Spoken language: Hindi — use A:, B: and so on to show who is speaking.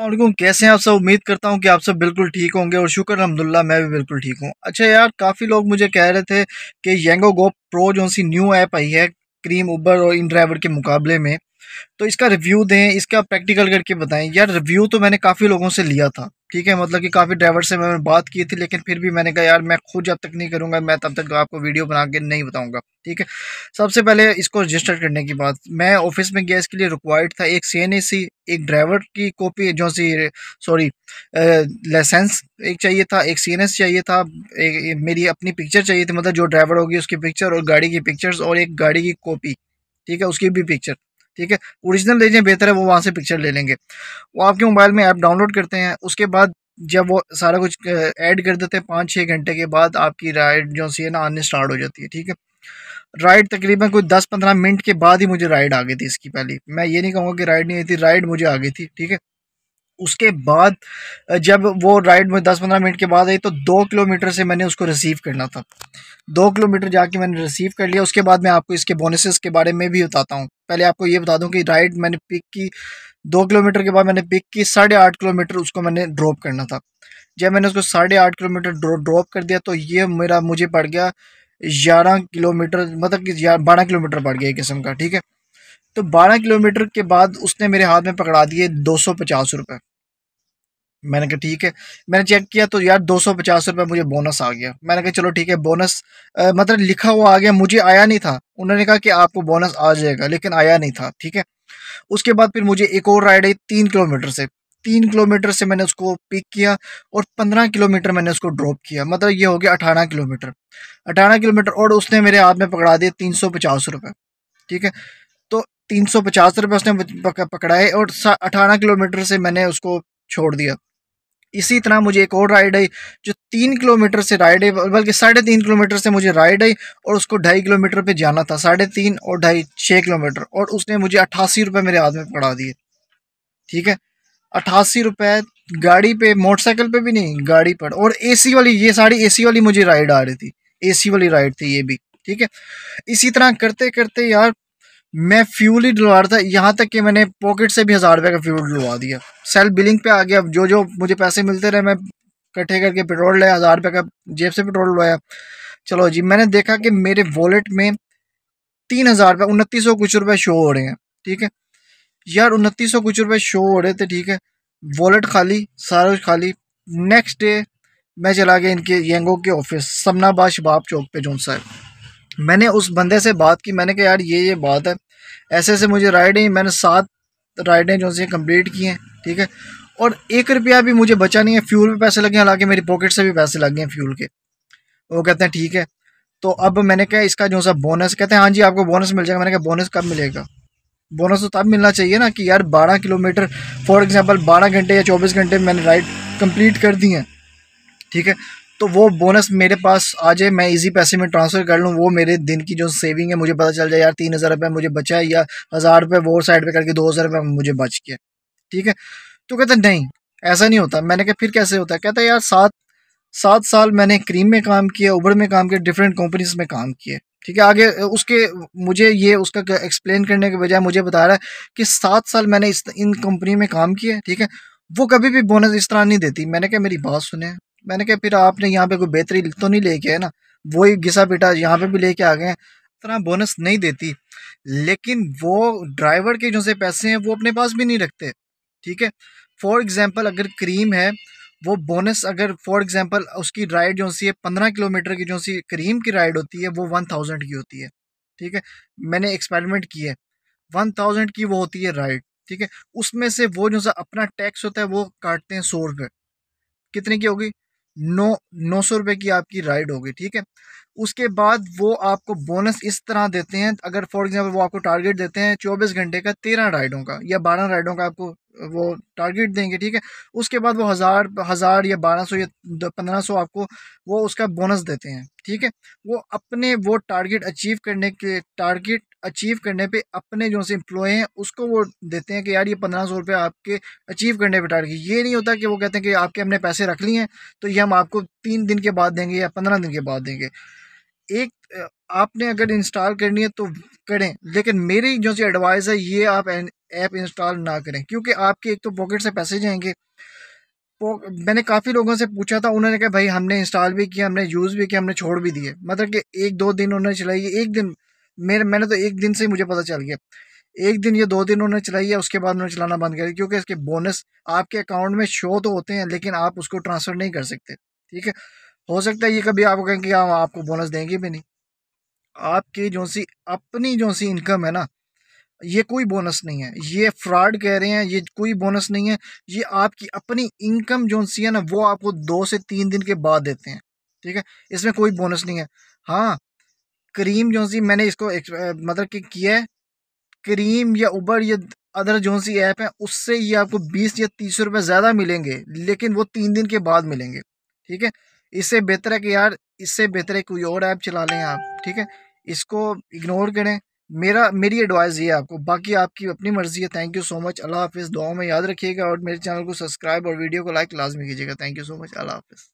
A: अलगूम कैसे हैं आप सब उम्मीद करता हूं कि आप सब बिल्कुल ठीक होंगे और शुक्र अलहमदिल्ला मैं भी बिल्कुल ठीक हूं अच्छा यार काफ़ी लोग मुझे कह रहे थे कि येंगो गो प्रो जो सी न्यू ऐप आई है क्रीम उबर और इन ड्राइवर के मुकाबले में तो इसका रिव्यू दें इसका प्रैक्टिकल करके बताएं यार रिव्यू तो मैंने काफ़ी लोगों से लिया था ठीक है मतलब कि काफ़ी ड्राइवर से मैंने बात की थी लेकिन फिर भी मैंने कहा यार मैं खुद जब तक नहीं करूँगा मैं तब तक आपको वीडियो बना के नहीं बताऊँगा ठीक है सबसे पहले इसको रजिस्टर करने की बात मैं ऑफिस में गया इसके लिए रिक्वायर्ड था एक सी एक ड्राइवर की कॉपी जो सी सॉरी लाइसेंस एक चाहिए था एक सी चाहिए था एक, मेरी अपनी पिक्चर चाहिए थी मतलब जो ड्राइवर होगी उसकी पिक्चर और गाड़ी की पिक्चर्स और एक गाड़ी की कॉपी ठीक है उसकी भी पिक्चर ठीक है ओरिजिनल लीजिए बेहतर है वो वहाँ से पिक्चर ले लेंगे वो आपके मोबाइल में ऐप डाउनलोड करते हैं उसके बाद जब वो सारा कुछ ऐड कर देते हैं पाँच छः घंटे के बाद आपकी राइड जो सी है ना आने स्टार्ट हो जाती है ठीक है राइड तकरीबन कोई दस पंद्रह मिनट के बाद ही मुझे राइड आ गई थी इसकी पहली मैं ये नहीं कहूँगा कि राइड नहीं आई थी राइड मुझे आ गई थी ठीक है उसके बाद जब वो राइड में दस पंद्रह मिनट के बाद आई तो दो किलोमीटर से मैंने उसको रिसीव करना था दो किलोमीटर जाके मैंने रिसीव कर लिया उसके बाद मैं आपको इसके बोनसेस के बारे में भी बताता हूँ पहले आपको ये बता दूँ कि राइड मैंने पिक की दो किलोमीटर के बाद मैंने पिक की साढ़े आठ किलोमीटर उसको मैंने ड्रॉप करना था जब मैंने उसको साढ़े आठ किलोमीटर ड्रॉप कर दिया तो ये मेरा मुझे पड़ गया ग्यारह किलोमीटर मतलब कि बारह किलोमीटर पड़ गया एक किस्म का ठीक है तो बारह किलोमीटर के बाद उसने मेरे हाथ में पकड़ा दिए दो सौ पचास रुपये मैंने कहा ठीक है मैंने चेक किया तो यार दो सौ पचास रुपये मुझे बोनस आ गया मैंने कहा चलो ठीक है बोनस मतलब लिखा हुआ आ गया मुझे आया नहीं था उन्होंने कहा कि आपको बोनस आ जाएगा लेकिन आया नहीं था ठीक है उसके बाद फिर मुझे एक और राइड आई तीन किलोमीटर से तीन किलोमीटर से मैंने उसको पिक किया और पंद्रह किलोमीटर मैंने उसको ड्रॉप किया मतलब ये हो गया अठारह किलोमीटर अठारह किलोमीटर और उसने मेरे हाथ में पकड़ा दिए तीन सौ पचास रुपये ठीक है तो तीन सौ पचास रुपये उसने पकड़ाए और अठारह किलोमीटर से मैंने उसको छोड़ दिया इसी तरह मुझे एक और राइड आई जो तीन किलोमीटर से राइड है बल्कि साढ़े तीन किलोमीटर से मुझे राइड आई और उसको ढाई किलोमीटर पे जाना था साढ़े तीन और ढाई छः किलोमीटर और उसने मुझे अट्ठासी रुपये मेरे हाथ में पकड़ा दिए ठीक है अट्ठासी रुपये गाड़ी पे मोटरसाइकिल पे भी नहीं गाड़ी पर और ए वाली ये सारी ए वाली मुझे राइड आ रही थी ए वाली राइड थी ये भी ठीक है इसी तरह करते करते यार मैं फ्यूल ही डलवा रहा था यहाँ तक कि मैंने पॉकेट से भी हज़ार रुपये का फ्यूल डलवा दिया सेल्फ बिलिंग पे आ गया अब जो जो मुझे पैसे मिलते रहे मैं इकट्ठे करके पेट्रोल लाया हज़ार रुपये का जेब से पेट्रोल डलवाया चलो जी मैंने देखा कि मेरे वॉलेट में तीन हज़ार रुपये उनतीस सौ कुछ रुपये शो हो रहे हैं ठीक है यार उनतीस सौ कुछ रुपये शो हो रहे थे ठीक है वॉलेट खाली सारा कुछ खाली नेक्स्ट डे मैं चला गया इनके येंगो के ऑफिस समनाबाद शबाब चौक पे जोन साहब मैंने उस बंदे से बात की मैंने कहा यार ये ये बात है ऐसे ऐसे मुझे राइडें मैंने सात राइडें जो सी कंप्लीट की हैं ठीक है और एक रुपया भी मुझे बचा नहीं है फ्यूल पे पैसे लगे हालांकि मेरी पॉकेट से भी पैसे लग गए फ्यूल के वो कहते हैं ठीक है तो अब मैंने कहा इसका जो सा बोनस कहते हैं हाँ जी आपको बोनस मिल जाएगा मैंने कहा बोनस कब मिलेगा बोनस तो तब मिलना चाहिए ना कि यार 12 किलोमीटर फॉर एग्जांपल 12 घंटे या 24 घंटे मैंने राइड कंप्लीट कर दी है ठीक है तो वो बोनस मेरे पास आ जाए मैं इजी पैसे में ट्रांसफ़र कर लूँ वो मेरे दिन की जो सेविंग है मुझे पता चल जाए यार तीन हज़ार रुपये मुझे बचा है या हज़ार रुपये वो साइड पे करके दो हज़ार रुपये मुझे बच गया ठीक है तो कहते नहीं ऐसा नहीं होता मैंने कहा फिर कैसे होता है कहता यार सात सात साल मैंने क्रीम में काम किया उबर में काम किया डिफरेंट कंपनीज में काम किए ठीक है आगे उसके मुझे ये उसका एक्सप्लेन करने के बजाय मुझे बता रहा है कि सात साल मैंने इस इन कंपनी में काम किया ठीक है वो कभी भी बोनस इस तरह नहीं देती मैंने कहा मेरी बात सुने मैंने कहा फिर आपने यहाँ पे कोई बेहतरी तो नहीं लेके है ना वही घिसा पिटा यहाँ पे भी लेके आ गए हैं तरह बोनस नहीं देती लेकिन वो ड्राइवर के जो से पैसे हैं वो अपने पास भी नहीं रखते ठीक है फॉर एग्ज़ाम्पल अगर क्रीम है वो बोनस अगर फॉर एग्ज़ाम्पल उसकी राइड जो सी है पंद्रह किलोमीटर की जो सी क्रीम की राइड होती है वो वन थाउजेंड की होती है ठीक है मैंने एक्सपेरिमेंट की है वन थाउजेंड की वो होती है राइड ठीक है उसमें से वो जो सा अपना टैक्स होता है वो काटते हैं सौ रुपये कितने की होगी नौ नौ सौ रुपये की आपकी राइड होगी ठीक है उसके बाद वो आपको बोनस इस तरह देते हैं अगर फॉर एग्जांपल वो आपको टारगेट देते हैं चौबीस घंटे का तेरह राइडों का या बारह राइडों का आपको वो टारगेट देंगे ठीक है उसके बाद वो हज़ार हज़ार या बारह सौ या पंद्रह सौ आपको वो उसका बोनस देते हैं ठीक है वो अपने वो टारगेट अचीव करने के टारगेट अचीव करने पे अपने जो से इम्प्लॉय हैं उसको वो देते हैं कि यार ये पंद्रह सौ रुपये आपके अचीव करने पे टारगेट ये नहीं होता कि वो कहते हैं कि आपके हमने पैसे रख लिए हैं तो ये हम आपको तीन दिन के बाद देंगे या पंद्रह दिन के बाद देंगे एक आपने अगर इंस्टॉल करनी है तो करें लेकिन मेरी जो सी एडवाइस है ये आप ऐप इंस्टॉल ना करें क्योंकि आपके एक तो पॉकेट से पैसे जाएंगे मैंने काफ़ी लोगों से पूछा था उन्होंने कहा भाई हमने इंस्टॉल भी किया हमने यूज़ भी किया हमने छोड़ भी दिए मतलब कि एक दो दिन उन्होंने चलाई एक दिन मेरे मैंने तो एक दिन से ही मुझे पता चल गया एक दिन या दो दिन उन्होंने चलाई है उसके बाद उन्होंने चलाना बंद कर दिया क्योंकि इसके बोनस आपके अकाउंट में शो तो होते हैं लेकिन आप उसको ट्रांसफ़र नहीं कर सकते ठीक है हो सकता है ये कभी आप कहें कि हम हाँ, आपको बोनस देंगे भी नहीं आपकी जो सी अपनी जो सी इनकम है ना ये कोई बोनस नहीं है ये फ्रॉड कह रहे हैं ये कोई बोनस नहीं है ये आपकी अपनी इनकम जो सी है ना वो आपको दो से तीन दिन के बाद देते हैं ठीक है इसमें कोई बोनस नहीं है हाँ क्रीम जो सी मैंने इसको एक, मतलब कि किया है क्रीम या उबर या अदर जो सी ऐप है उससे ये आपको बीस या तीस रुपये ज़्यादा मिलेंगे लेकिन वो तीन दिन के बाद मिलेंगे ठीक है इससे बेहतर है कि यार इससे बेहतर है कोई और ऐप चला लें आप ठीक है इसको इग्नोर करें मेरा मेरी एडवाइस ये आपको बाकी आपकी अपनी मर्ज़ी है थैंक यू सो मच अल्लाह हाफिज़ दुआ में याद रखिएगा और मेरे चैनल को सब्सक्राइब और वीडियो को लाइक लाजमी कीजिएगा थैंक यू सो मच अल्लाह हाफिज़